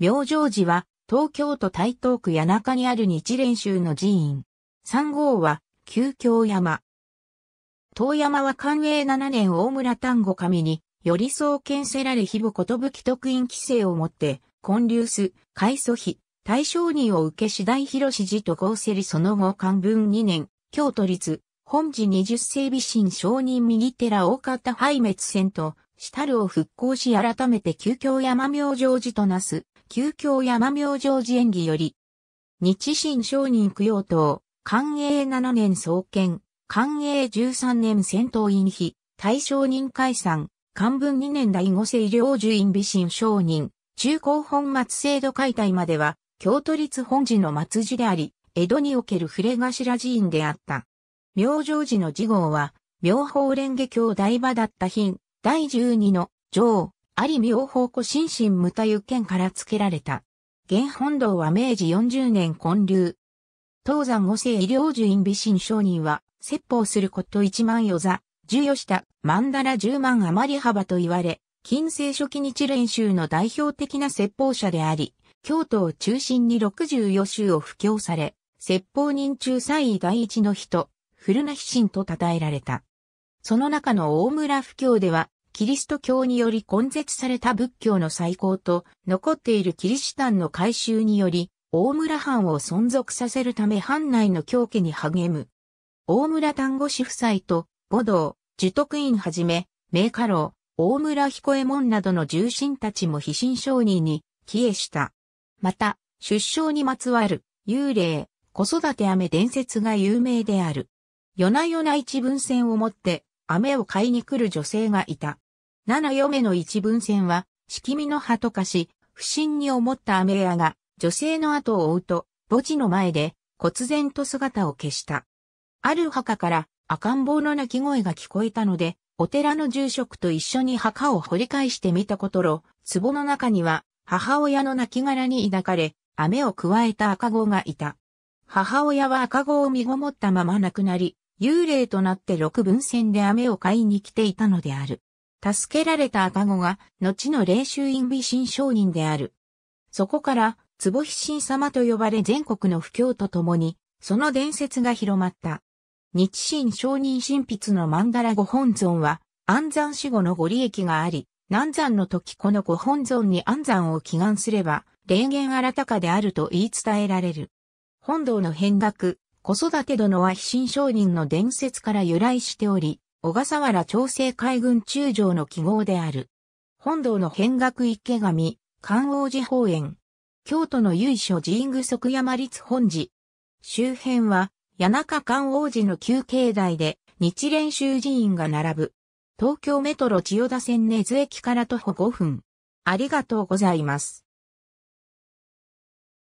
明星寺は、東京都台東区谷中にある日蓮宗の寺院。三号は、旧京山。遠山は寛永7年大村丹後神に、寄り添うせられ日母ことぶき徳院規制をもって、建立す、開祖費、大正人を受け次第広寺と合せりその後漢文2年、京都立、本寺二十世美神承認右寺大方廃滅戦と、下たるを復興し改めて旧京山明星寺となす。旧京山明城寺演技より、日清商人供養塔、寛永7年創建、寛永13年戦闘院費、大正人解散、漢文2年第五世領樹院美神商人、中高本末制度解体までは、京都立本寺の末寺であり、江戸における触れ頭寺院であった。明城寺の寺号は、妙法蓮華経台場だった品、第12の、上、あり妙法古心身無多湯県から付けられた。現本堂は明治40年建立。東山五世医療寿院美神商人は、説法すること一万余座、授与した万荼羅1万余り幅と言われ、近世初期日蓮宗の代表的な説法者であり、京都を中心に六十余州を布教され、説法人中最位第一の人、古名飛信と称えられた。その中の大村布教では、キリスト教により根絶された仏教の再興と、残っているキリシタンの改修により、大村藩を存続させるため藩内の教家に励む。大村丹後氏夫妻と、母道、樹徳院はじめ、名家老、大村彦右衛門などの重臣たちも非心商人に、帰依した。また、出生にまつわる、幽霊、子育て飴伝説が有名である。夜な夜な一文銭を持って、飴を買いに来る女性がいた。七嫁の一文線は、しきみの葉と化し、不審に思った雨屋が、女性の後を追うと、墓地の前で、忽然と姿を消した。ある墓から赤ん坊の泣き声が聞こえたので、お寺の住職と一緒に墓を掘り返してみたことろ、壺の中には、母親の泣き殻に抱かれ、飴を加えた赤子がいた。母親は赤子を身ごもったまま亡くなり、幽霊となって六分線で飴を買いに来ていたのである。助けられた赤子が、後の霊衆院美神商人である。そこから、坪飛神様と呼ばれ全国の布教と共に、その伝説が広まった。日清商人神筆の曼荼羅御本尊は、安山死後のご利益があり、南山の時この御本尊に安山を祈願すれば、霊言新たかであると言い伝えられる。本堂の変額、子育て殿は非神商人の伝説から由来しており、小笠原調整海軍中将の記号である。本堂の変額池上、観王寺法園。京都の由緒神宮即山立本寺。周辺は、谷中観王寺の旧境内で、日蓮宗寺院が並ぶ。東京メトロ千代田線根津駅から徒歩5分。ありがとうございます。